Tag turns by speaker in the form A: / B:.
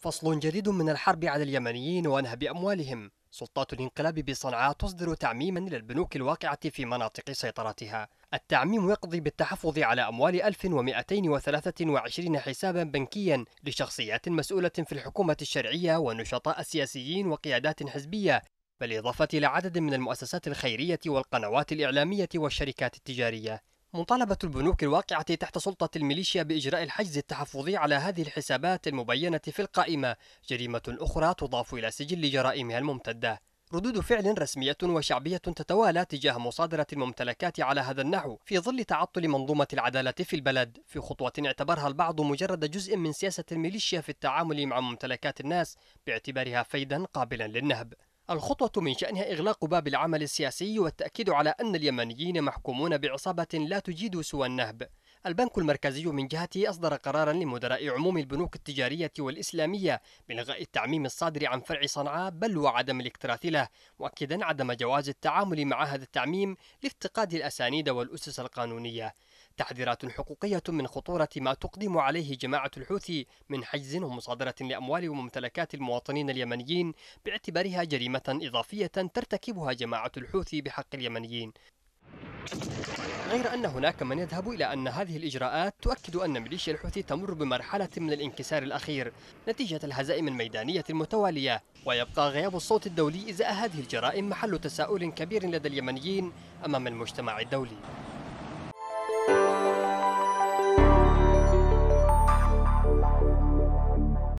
A: فصل جديد من الحرب على اليمنيين وانها بأموالهم سلطات الانقلاب بصنعاء تصدر تعميما للبنوك الواقعة في مناطق سيطرتها التعميم يقضي بالتحفظ على أموال 1223 حسابا بنكيا لشخصيات مسؤولة في الحكومة الشرعية ونشطاء سياسيين وقيادات حزبية بالإضافة إلى عدد من المؤسسات الخيرية والقنوات الإعلامية والشركات التجارية مطالبة البنوك الواقعة تحت سلطة الميليشيا بإجراء الحجز التحفظي على هذه الحسابات المبينة في القائمة جريمة أخرى تضاف إلى سجل جرائمها الممتدة ردود فعل رسمية وشعبية تتوالى تجاه مصادرة الممتلكات على هذا النحو في ظل تعطل منظومة العدالة في البلد في خطوة اعتبرها البعض مجرد جزء من سياسة الميليشيا في التعامل مع ممتلكات الناس باعتبارها فيدا قابلا للنهب الخطوة من شأنها إغلاق باب العمل السياسي والتأكيد على أن اليمنيين محكومون بعصابة لا تجيد سوى النهب البنك المركزي من جهته أصدر قرارا لمدراء عموم البنوك التجارية والإسلامية بإلغاء التعميم الصادر عن فرع صنعاء بل وعدم الاكتراث له مؤكدا عدم جواز التعامل مع هذا التعميم لافتقاد الأسانيد والأسس القانونية تحذيرات حقوقية من خطورة ما تقدم عليه جماعة الحوثي من حجز ومصادرة لأموال وممتلكات المواطنين اليمنيين باعتبارها جريمة إضافية ترتكبها جماعة الحوثي بحق اليمنيين غير أن هناك من يذهب إلى أن هذه الإجراءات تؤكد أن ميليشيا الحوثي تمر بمرحلة من الانكسار الأخير نتيجة الهزائم الميدانية المتوالية ويبقى غياب الصوت الدولي إزاء هذه الجرائم محل تساؤل كبير لدى اليمنيين أمام المجتمع الدولي